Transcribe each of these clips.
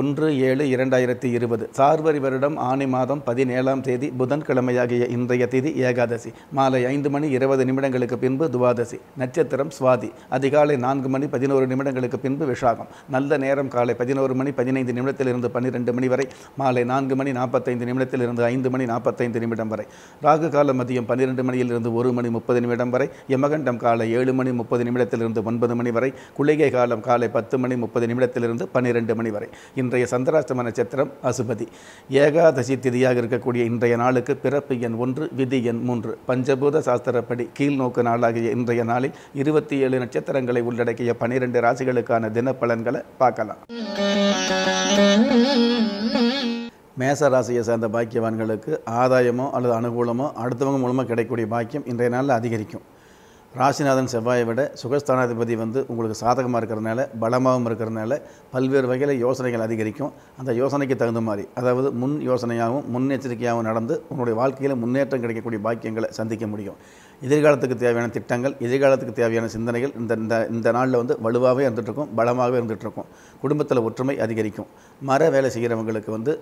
ஒன்று ஏழு இரண்டாயிரத்தி இருபது சார்வரி வருடம் ஆணி மாதம் பதினேழாம் தேதி புதன்கிழமையாகிய இன்றைய தேதி ஏகாதசி மாலை ஐந்து மணி இருபது நிமிடங்களுக்கு பின்பு துவாதசி நட்சத்திரம் சுவாதி அதிகாலை நான்கு மணி பதினோரு நிமிடங்களுக்கு பின்பு விஷாகம் நல்ல நேரம் காலை பதினோரு மணி பதினைந்து நிமிடத்திலிருந்து பன்னிரெண்டு மணி வரை மாலை நான்கு மணி நாற்பத்தைந்து நிமிடத்திலிருந்து ஐந்து மணி நாற்பத்தைந்து நிமிடம் வரை ராகு காலம் மதியம் பன்னிரெண்டு மணியிலிருந்து ஒரு மணி முப்பது நிமிடம் வரை யமகண்டம் காலை ஏழு மணி முப்பது நிமிடத்திலிருந்து ஒன்பது மணி வரை குளிகை காலம் காலை பத்து மணி முப்பது நிமிடத்திலிருந்து பன்னிரெண்டு மணி வரை இன்றைய சந்திராஷ்டம நட்சத்திரம் அசுபதி ஏகாதசி திதியாக இருக்கக்கூடிய இன்றைய நாளுக்கு பிறப்பு எண் ஒன்று விதி எண் மூன்று பஞ்சபூத சாஸ்திரப்படி கீழ் நோக்கு நாளாகிய இன்றைய நாளில் இருபத்தி ஏழு நட்சத்திரங்களை உள்ளடக்கிய பனிரெண்டு ராசிகளுக்கான தினப்பலன்களை பார்க்கலாம் மேச ராசியை சேர்ந்த பாக்கியவான்களுக்கு ஆதாயமோ அல்லது அனுகூலமோ அடுத்தவங்க மூலமாக கிடைக்கக்கூடிய பாக்கியம் இன்றைய நாளில் அதிகரிக்கும் ராசிநாதன் செவ்வாயை விட சுகஸ்தானாதிபதி வந்து உங்களுக்கு சாதகமாக இருக்கிறதுனால பலமாகவும் இருக்கிறதுனால பல்வேறு வகையில் யோசனைகள் அதிகரிக்கும் அந்த யோசனைக்கு தகுந்த மாதிரி அதாவது முன் யோசனையாகவும் முன்னெச்சரிக்கையாகவும் நடந்து உங்களுடைய வாழ்க்கையில் முன்னேற்றம் கிடைக்கக்கூடிய பாக்கியங்களை சந்திக்க முடியும் எதிர்காலத்துக்கு தேவையான திட்டங்கள் எதிர்காலத்துக்கு தேவையான சிந்தனைகள் இந்த இந்த இந்த நாளில் வந்து வலுவாகவே இருந்துகிட்ருக்கும் பலமாகவே இருந்துகிட்ருக்கும் குடும்பத்தில் ஒற்றுமை அதிகரிக்கும் மர வேலை செய்கிறவங்களுக்கு வந்து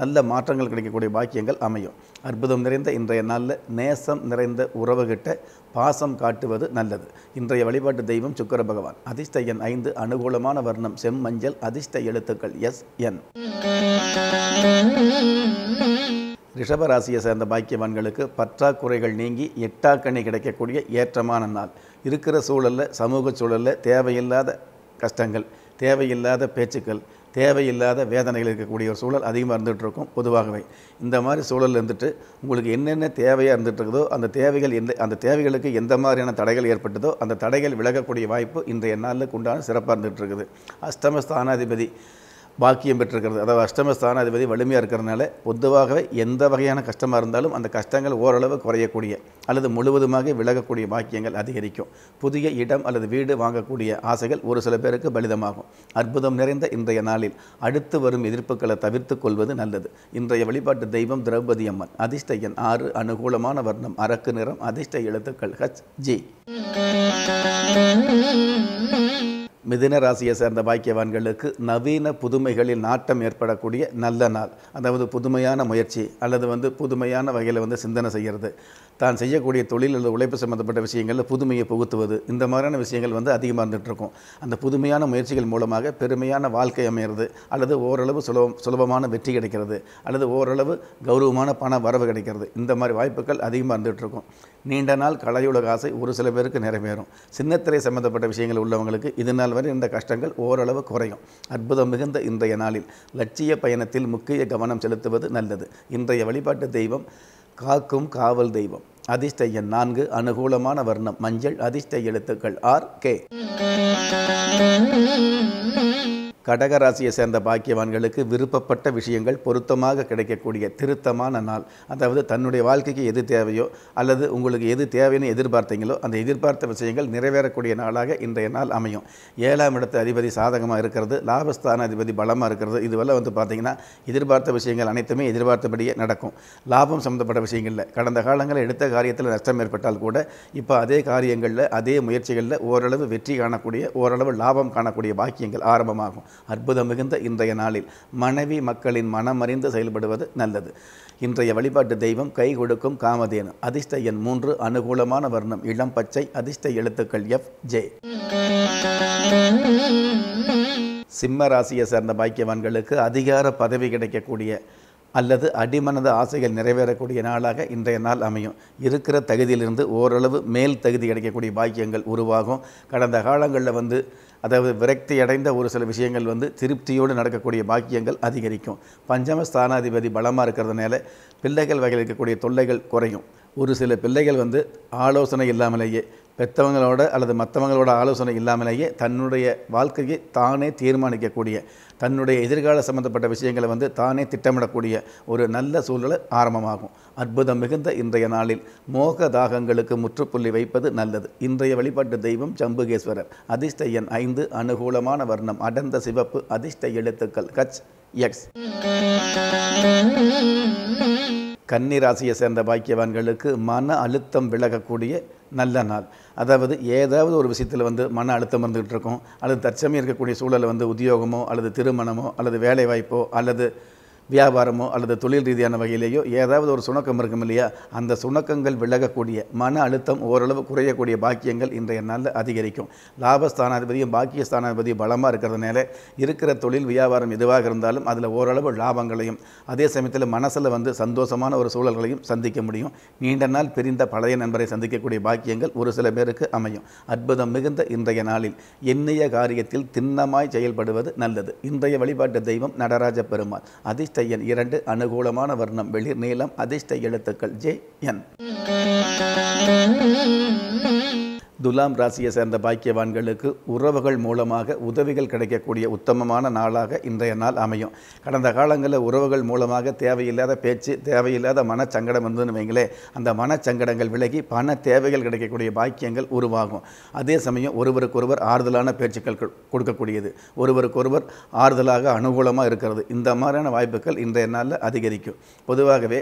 நல்ல மாற்றங்கள் கிடைக்கக்கூடிய பாக்கியங்கள் அமையும் அற்புதம் நிறைந்த இன்றைய நாளில் நேசம் நிறைந்த உறவுகிட்ட பாசம் காட்டுவது நல்லது இன்றைய வழிபாட்டு தெய்வம் சுக்கர பகவான் அதிர்ஷ்ட எண் ஐந்து அனுகூலமான வர்ணம் செம்மஞ்சள் அதிர்ஷ்ட எழுத்துக்கள் எஸ் என் ரிஷபராசியை சேர்ந்த பாக்கியவான்களுக்கு பற்றாக்குறைகள் நீங்கி எட்டாக்கணி கிடைக்கக்கூடிய ஏற்றமான நாள் இருக்கிற சூழலில் சமூக சூழலில் தேவையில்லாத கஷ்டங்கள் தேவையில்லாத பேச்சுக்கள் தேவையில்லாத வேதனைகள் இருக்கக்கூடிய ஒரு சூழல் அதிகமாக இருந்துகிட்டு இருக்கும் பொதுவாகவே இந்த மாதிரி சூழல் இருந்துட்டு உங்களுக்கு என்னென்ன தேவையாக இருக்குதோ அந்த தேவைகள் எந்த அந்த தேவைகளுக்கு எந்த மாதிரியான தடைகள் ஏற்பட்டதோ அந்த தடைகள் விலகக்கூடிய வாய்ப்பு இன்றைய நாளுக்கு உண்டான சிறப்பாக இருந்துகிட்டு இருக்குது அஷ்டமஸ்தானாதிபதி பாக்கியம் பெற்றிருக்கிறது அதாவது அஷ்டமஸ்தான அதிபதி வலிமையாக இருக்கிறதுனால பொதுவாகவே எந்த வகையான கஷ்டமாக இருந்தாலும் அந்த கஷ்டங்கள் ஓரளவு குறையக்கூடிய அல்லது முழுவதுமாக விலகக்கூடிய பாக்கியங்கள் அதிகரிக்கும் புதிய இடம் அல்லது வீடு வாங்கக்கூடிய ஆசைகள் ஒரு சில பேருக்கு பலிதமாகும் அற்புதம் நிறைந்த இன்றைய நாளில் அடுத்து வரும் எதிர்ப்புகளை தவிர்த்து கொள்வது நல்லது இன்றைய வழிபாட்டு தெய்வம் திரௌபதி அம்மன் அதிர்ஷ்ட எண் ஆறு அனுகூலமான வர்ணம் அரக்கு நிறம் அதிர்ஷ்ட எழுத்துக்கள் ஹச் ஜி மிதின ராசியை சேர்ந்த பாக்கியவான்களுக்கு நவீன புதுமைகளில் நாட்டம் ஏற்படக்கூடிய நல்ல நாள் அதாவது புதுமையான முயற்சி அல்லது வந்து புதுமையான வகையில் வந்து சிந்தனை செய்கிறது தான் செய்யக்கூடிய தொழில் அல்லது உழைப்பு சம்மந்தப்பட்ட விஷயங்களில் புதுமையை புகுத்துவது இந்த மாதிரியான விஷயங்கள் வந்து அதிகமாக இருந்துகிட்ருக்கும் அந்த புதுமையான முயற்சிகள் மூலமாக பெருமையான வாழ்க்கை அமையிறது அல்லது ஓரளவு சுலபம் சுலபமான வெற்றி கிடைக்கிறது அல்லது ஓரளவு கௌரவமான பண வரவு கிடைக்கிறது இந்த மாதிரி வாய்ப்புகள் அதிகமாக இருந்துகிட்ருக்கும் நீண்ட நாள் கலையுலக ஆசை ஒரு சில பேருக்கு நிறைவேறும் சின்னத்திரை சம்மந்தப்பட்ட விஷயங்கள் உள்ளவங்களுக்கு இது நாள் வரை இந்த கஷ்டங்கள் ஓரளவு குறையும் அற்புதம் மிகுந்த இன்றைய நாளில் லட்சிய பயணத்தில் முக்கிய கவனம் செலுத்துவது நல்லது இன்றைய வழிபாட்டு தெய்வம் காக்கும் காவல் தெய்வம் அதிர்ஷ்ட எண் நான்கு அனுகூலமான வர்ணம் மஞ்சள் அதிர்ஷ்ட எழுத்துக்கள் ஆர் கே கடகராசியை சேர்ந்த பாக்கியவான்களுக்கு விருப்பப்பட்ட விஷயங்கள் பொருத்தமாக கிடைக்கக்கூடிய திருத்தமான நாள் அதாவது தன்னுடைய வாழ்க்கைக்கு எது தேவையோ அல்லது உங்களுக்கு எது தேவைன்னு எதிர்பார்த்தீங்களோ அந்த எதிர்பார்த்த விஷயங்கள் நிறைவேறக்கூடிய நாளாக இன்றைய நாள் அமையும் ஏழாம் இடத்து அதிபதி சாதகமாக இருக்கிறது லாபஸ்தான அதிபதி பலமாக இருக்கிறது இதுவெல்லாம் வந்து பார்த்திங்கன்னா எதிர்பார்த்த விஷயங்கள் அனைத்துமே எதிர்பார்த்தபடியே நடக்கும் லாபம் சம்மந்தப்பட்ட விஷயங்களில் கடந்த காலங்களில் எடுத்த காரியத்தில் நஷ்டம் ஏற்பட்டால் கூட இப்போ அதே காரியங்களில் அதே முயற்சிகளில் ஓரளவு வெற்றி காணக்கூடிய ஓரளவு லாபம் காணக்கூடிய பாக்கியங்கள் ஆரம்பமாகும் அற்புதம் மிகுந்த இன்றைய நாளில் மனைவி மக்களின் மனமறிந்து செயல்படுவது நல்லது இன்றைய வழிபாட்டு தெய்வம் கை கொடுக்கும் காமதேனு அதிர்ஷ்ட எண் மூன்று அனுகூலமான வர்ணம் இளம் பச்சை அதிர்ஷ்ட எழுத்துக்கள் எஃப் ஜே சிம்ம ராசியை சேர்ந்த பாக்கியவான்களுக்கு அதிகார பதவி கிடைக்கக்கூடிய அல்லது அடிமனது ஆசைகள் நிறைவேறக்கூடிய நாளாக இன்றைய நாள் அமையும் இருக்கிற தகுதியிலிருந்து ஓரளவு மேல் தகுதி கிடைக்கக்கூடிய பாக்கியங்கள் உருவாகும் கடந்த காலங்களில் வந்து அதாவது விரக்தி அடைந்த ஒரு சில விஷயங்கள் வந்து திருப்தியோடு நடக்கக்கூடிய பாக்கியங்கள் அதிகரிக்கும் பஞ்சம ஸ்தானாதிபதி பலமாக இருக்கிறதுனால பிள்ளைகள் வகையில் இருக்கக்கூடிய தொல்லைகள் குறையும் ஒரு சில பிள்ளைகள் வந்து ஆலோசனை இல்லாமலேயே பெற்றவங்களோட அல்லது மற்றவங்களோட ஆலோசனை இல்லாமலேயே தன்னுடைய வாழ்க்கையை தானே தீர்மானிக்கக்கூடிய தன்னுடைய எதிர்கால சம்மந்தப்பட்ட விஷயங்களை வந்து தானே திட்டமிடக்கூடிய ஒரு நல்ல சூழ்நிலை ஆரம்பமாகும் அற்புதம் மிகுந்த இன்றைய நாளில் மோக தாகங்களுக்கு முற்றுப்புள்ளி வைப்பது நல்லது இன்றைய வழிபாட்டு தெய்வம் ஜம்புகேஸ்வரர் அதிர்ஷ்ட எண் ஐந்து அனுகூலமான வர்ணம் அடர்ந்த சிவப்பு அதிர்ஷ்ட எழுத்துக்கள் கச் எக்ஸ் கன்னிராசியை சேர்ந்த பாக்கியவான்களுக்கு மன அழுத்தம் விலகக்கூடிய நல்ல நாள் அதாவது ஏதாவது ஒரு விஷயத்தில் வந்து மன அழுத்தம் இருந்துகிட்டு இருக்கும் அல்லது தற்சமயம் இருக்கக்கூடிய சூழலில் வந்து உத்தியோகமோ அல்லது திருமணமோ அல்லது வேலைவாய்ப்போ அல்லது வியாபாரமோ அல்லது தொழில் ரீதியான வகையிலேயோ ஏதாவது ஒரு சுணக்கம் இருக்கும் இல்லையா அந்த சுணக்கங்கள் விலகக்கூடிய மன அழுத்தம் ஓரளவு குறையக்கூடிய பாக்கியங்கள் இன்றைய நாளில் அதிகரிக்கும் லாபஸ்தானாதிபதியும் பாக்கிய ஸ்தானாதிபதியும் பலமாக இருக்கிறதுனால இருக்கிற தொழில் வியாபாரம் எதுவாக இருந்தாலும் அதில் ஓரளவு லாபங்களையும் அதே சமயத்தில் மனசில் வந்து சந்தோஷமான ஒரு சூழல்களையும் சந்திக்க முடியும் நீண்ட நாள் பிரிந்த பழைய நண்பரை சந்திக்கக்கூடிய பாக்கியங்கள் ஒரு சில பேருக்கு அமையும் அற்புதம் மிகுந்த இன்றைய நாளில் எண்ணிய காரியத்தில் திண்ணமாய் செயல்படுவது நல்லது இன்றைய வழிபாட்டு தெய்வம் நடராஜ பெருமாள் அதிர்ஷ்ட எண் இரண்டு அனுகூலமான வர்ணம் வெளிர் நீளம் அதிர்ஷ்ட எழுத்துக்கள் ஜே என் துலாம் ராசியை சேர்ந்த பாக்கியவான்களுக்கு உறவுகள் மூலமாக உதவிகள் கிடைக்கக்கூடிய உத்தமமான நாளாக இன்றைய நாள் அமையும் கடந்த காலங்களில் உறவுகள் மூலமாக தேவையில்லாத பேச்சு தேவையில்லாத மனச்சங்கடம் வந்து வைங்களே அந்த மனச்சங்கடங்கள் விலகி பண தேவைகள் கிடைக்கக்கூடிய பாக்கியங்கள் உருவாகும் அதே சமயம் ஒருவருக்கொருவர் ஆறுதலான பேச்சுக்கள் கொடுக்கக்கூடியது ஒருவருக்கொருவர் ஆறுதலாக அனுகூலமாக இருக்கிறது இந்த மாதிரியான வாய்ப்புகள் இன்றைய நாளில் அதிகரிக்கும் பொதுவாகவே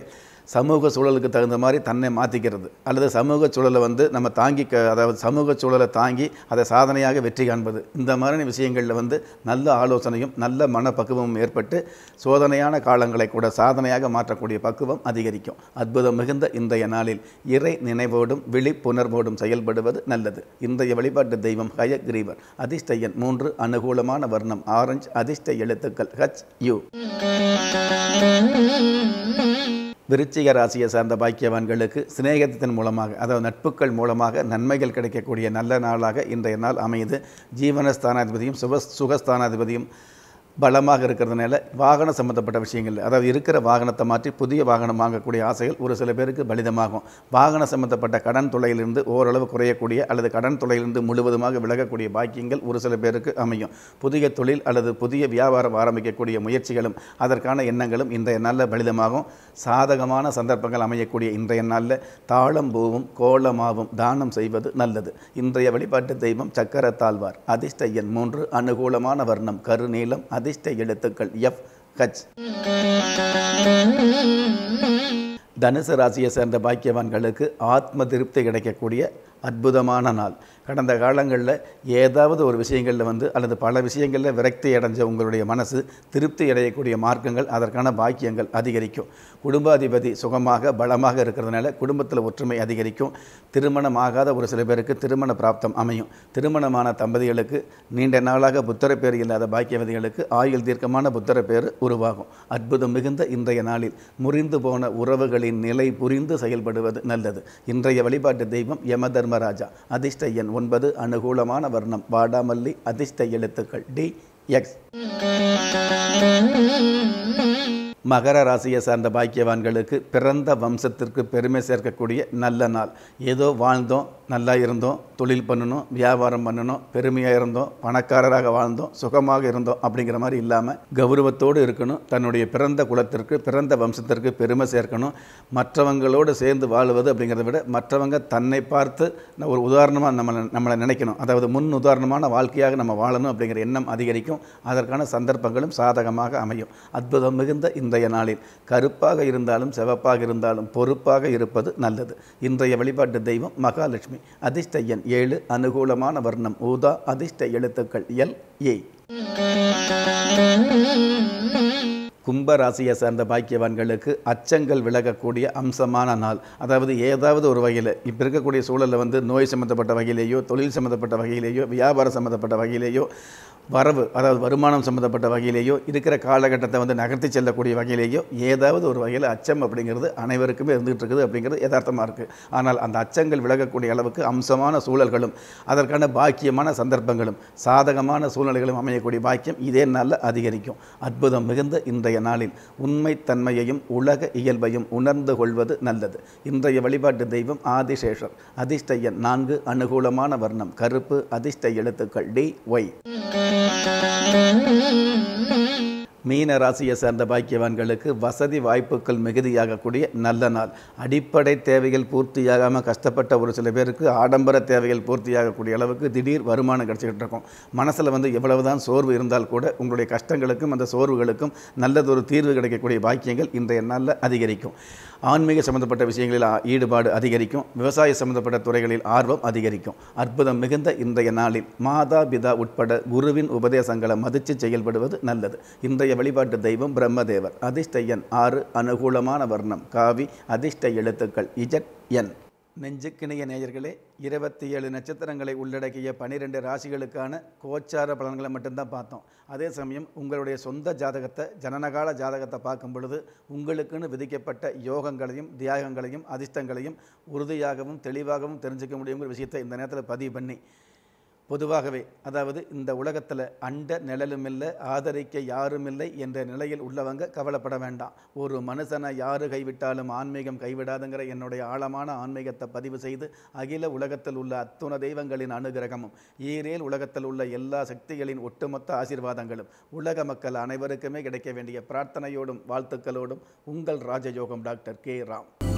சமூக சூழலுக்கு தகுந்த மாதிரி தன்னை மாற்றிக்கிறது அல்லது சமூக சூழலை வந்து நம்ம தாங்கி அதாவது சமூக சூழலை தாங்கி அதை சாதனையாக வெற்றி காண்பது இந்த மாதிரி விஷயங்களில் வந்து நல்ல ஆலோசனையும் நல்ல மனப்பக்குவமும் ஏற்பட்டு சோதனையான காலங்களை கூட சாதனையாக மாற்றக்கூடிய பக்குவம் அதிகரிக்கும் அற்புதம் மிகுந்த இன்றைய நாளில் இறை நினைவோடும் விழிப்புணர்வோடும் செயல்படுவது நல்லது இன்றைய வழிபாட்டு தெய்வம் ஹயக்ரீவர் அதிர்ஷ்டையன் மூன்று அனுகூலமான வர்ணம் ஆரஞ்சு அதிர்ஷ்ட எழுத்துக்கள் ஹச் யூ விருச்சிக ராசியை சார்ந்த பாக்கியவான்களுக்கு சிநேகத்தின் மூலமாக அதாவது நட்புகள் மூலமாக நன்மைகள் கிடைக்கக்கூடிய நல்ல நாளாக இன்றைய நாள் அமையுது ஜீவனஸ்தானாதிபதியும் சுப சுகஸ்தானாதிபதியும் பலமாக இருக்கிறதுனால வாகனம் சம்மந்தப்பட்ட விஷயங்கள் அதாவது இருக்கிற வாகனத்தை மாற்றி புதிய வாகனம் வாங்கக்கூடிய ஆசைகள் ஒரு சில பேருக்கு பலிதமாகும் வாகனம் சம்மந்தப்பட்ட கடன் தொலையிலிருந்து ஓரளவு குறையக்கூடிய அல்லது கடன் தொலையிலிருந்து முழுவதுமாக விலகக்கூடிய பாக்கியங்கள் ஒரு சில பேருக்கு அமையும் புதிய தொழில் அல்லது புதிய வியாபாரம் ஆரம்பிக்கக்கூடிய முயற்சிகளும் அதற்கான எண்ணங்களும் இன்றைய நல்ல பலிதமாகும் சாதகமான சந்தர்ப்பங்கள் அமையக்கூடிய இன்றைய நாளில் தாளம்பூவும் கோலமாவும் தானம் செய்வது நல்லது இன்றைய வழிபாட்டு தெய்வம் சக்கரத்தாழ்வார் அதிர்ஷ்ட எண் மூன்று அனுகூலமான வர்ணம் கருநீளம் அதிர்ஷ்ட எழுத்துக்கள் எஃப் ஹச் தனுசு ராசியை சேர்ந்த பாக்கியவான்களுக்கு ஆத்ம திருப்தி கிடைக்கக்கூடிய அற்புதமான நாள் கடந்த காலங்களில் ஏதாவது ஒரு விஷயங்களில் வந்து அல்லது பல விஷயங்களில் விரக்தி அடைஞ்ச உங்களுடைய மனசு திருப்தி அடையக்கூடிய மார்க்கங்கள் அதற்கான பாக்கியங்கள் அதிகரிக்கும் குடும்பாதிபதி சுகமாக பலமாக இருக்கிறதுனால குடும்பத்தில் ஒற்றுமை அதிகரிக்கும் திருமணம் ஆகாத ஒரு சில பேருக்கு திருமண பிராப்தம் அமையும் திருமணமான தம்பதிகளுக்கு நீண்ட நாளாக புத்தர பேர் இல்லாத பாக்கியவதிகளுக்கு ஆயுள் தீர்க்கமான புத்தர பேர் உருவாகும் அற்புதம் மிகுந்த இன்றைய நாளில் முறிந்து போன உறவுகளின் நிலை புரிந்து செயல்படுவது நல்லது இன்றைய வழிபாட்டு தெய்வம் யமதர்ம தர்மராஜா அதிர்ஷ்ட எண் ஒன்பது அனுகூலமான வர்ணம் வாடாமல்லி அதிர்ஷ்ட எழுத்துக்கள் டி எக்ஸ் மகர ராசியை சார்ந்த பாக்கியவான்களுக்கு பிறந்த வம்சத்திற்கு பெருமை சேர்க்கக்கூடிய நல்ல நாள் ஏதோ வாழ்ந்தோம் நல்லா இருந்தோம் தொழில் பண்ணணும் வியாபாரம் பண்ணணும் பெருமையாக இருந்தோம் பணக்காரராக வாழ்ந்தோம் சுகமாக இருந்தோம் அப்படிங்கிற மாதிரி இல்லாமல் கௌரவத்தோடு இருக்கணும் தன்னுடைய பிறந்த குலத்திற்கு பிறந்த வம்சத்திற்கு பெருமை சேர்க்கணும் மற்றவங்களோடு சேர்ந்து வாழ்வது அப்படிங்கிறத விட மற்றவங்க தன்னை பார்த்து ஒரு உதாரணமாக நம்மளை நம்மளை நினைக்கணும் அதாவது முன் உதாரணமான வாழ்க்கையாக நம்ம வாழணும் அப்படிங்கிற எண்ணம் அதிகரிக்கும் அதற்கான சந்தர்ப்பங்களும் சாதகமாக அமையும் அற்புதம் மிகுந்த இந்த இன்றைய நாளில் கருப்பாக இருந்தாலும் சிவப்பாக இருந்தாலும் பொறுப்பாக இருப்பது நல்லது இன்றைய வழிபாட்டு தெய்வம் மகாலட்சுமி அதிர்ஷ்ட எண் ஏழு அனுகூலமான வர்ணம் ஊதா அதிர்ஷ்ட எழுத்துக்கள் எல் ஏ கும்பராசியை சேர்ந்த பாக்கியவான்களுக்கு அச்சங்கள் விலகக்கூடிய அம்சமான நாள் அதாவது ஏதாவது ஒரு வகையில் இப்போ இருக்கக்கூடிய சூழலில் வந்து நோய் சம்மந்தப்பட்ட வகையிலேயோ தொழில் சம்மந்தப்பட்ட வகையிலேயோ வியாபாரம் சம்மந்தப்பட்ட வகையிலேயோ வரவு அதாவது வருமானம் சம்மந்தப்பட்ட வகையிலேயோ இருக்கிற காலகட்டத்தை வந்து நகர்த்தி செல்லக்கூடிய வகையிலேயோ ஏதாவது ஒரு வகையில் அச்சம் அப்படிங்கிறது அனைவருக்குமே இருந்துகிட்டு இருக்குது அப்படிங்கிறது யதார்த்தமாக இருக்குது ஆனால் அந்த அச்சங்கள் விலகக்கூடிய அளவுக்கு அம்சமான சூழல்களும் அதற்கான பாக்கியமான சந்தர்ப்பங்களும் சாதகமான சூழ்நிலைகளும் அமையக்கூடிய பாக்கியம் இதே நாளில் அதிகரிக்கும் அற்புதம் மிகுந்த இன்றைய நாளில் உண்மை தன்மையையும் உலக இயல்பையும் உணர்ந்து கொள்வது நல்லது இன்றைய வழிபாட்டு தெய்வம் ஆதிசேஷர் அதிர்ஷ்ட எண் நான்கு அனுகூலமான வர்ணம் கருப்பு அதிர்ஷ்ட எழுத்துக்கள் டி ஒய் Thank you. மீன ராசியை சேர்ந்த பாக்கியவான்களுக்கு வசதி வாய்ப்புகள் மிகுதியாகக்கூடிய நல்ல நாள் அடிப்படை தேவைகள் பூர்த்தியாகாமல் கஷ்டப்பட்ட ஒரு சில பேருக்கு ஆடம்பர தேவைகள் பூர்த்தியாகக்கூடிய அளவுக்கு திடீர் வருமானம் கிடச்சிக்கிட்டு இருக்கும் மனசில் வந்து எவ்வளவுதான் சோர்வு இருந்தால் கூட உங்களுடைய கஷ்டங்களுக்கும் அந்த சோர்வுகளுக்கும் நல்லதொரு தீர்வு கிடைக்கக்கூடிய பாக்கியங்கள் இன்றைய நாளில் அதிகரிக்கும் ஆன்மீக சம்மந்தப்பட்ட விஷயங்களில் ஈடுபாடு அதிகரிக்கும் விவசாய சம்மந்தப்பட்ட துறைகளில் ஆர்வம் அதிகரிக்கும் அற்புதம் மிகுந்த இன்றைய நாளில் மாதா பிதா உட்பட குருவின் உபதேசங்களை மதித்து செயல்படுவது நல்லது இன்றைய அவருடைய வழிபாட்டு தெய்வம் பிரம்மதேவர் அதிர்ஷ்டயன் ஆறு அனுகூலமான வர்ணம் காவி அதிர்ஷ்ட எழுத்துக்கள் இஜட் என் நெஞ்சுக்கிணைய நேயர்களே இருபத்தி ஏழு நட்சத்திரங்களை உள்ளடக்கிய பனிரெண்டு ராசிகளுக்கான கோச்சார பலன்களை மட்டும்தான் பார்த்தோம் அதே சமயம் உங்களுடைய சொந்த ஜாதகத்தை ஜனனகால ஜாதகத்தை பார்க்கும் பொழுது உங்களுக்குன்னு விதிக்கப்பட்ட யோகங்களையும் தியாகங்களையும் அதிர்ஷ்டங்களையும் உறுதியாகவும் தெளிவாகவும் தெரிஞ்சுக்க முடியுங்கிற விஷயத்தை இந்த நேரத்தில் பதிவு பண்ணி பொதுவாகவே அதாவது இந்த உலகத்தில் அண்ட நிழலும் இல்லை ஆதரிக்க யாரும் இல்லை என்ற நிலையில் உள்ளவங்க கவலைப்பட வேண்டாம் ஒரு மனுஷனை யாரு கைவிட்டாலும் ஆன்மீகம் கைவிடாதுங்கிற என்னுடைய ஆழமான ஆன்மீகத்தை பதிவு செய்து அகில உலகத்தில் உள்ள அத்துண தெய்வங்களின் அனுகிரகமும் ஈரேல் உலகத்தில் உள்ள எல்லா சக்திகளின் ஒட்டுமொத்த ஆசீர்வாதங்களும் உலக மக்கள் அனைவருக்குமே கிடைக்க வேண்டிய பிரார்த்தனையோடும் வாழ்த்துக்களோடும் உங்கள் ராஜயோகம் டாக்டர் கே ராம்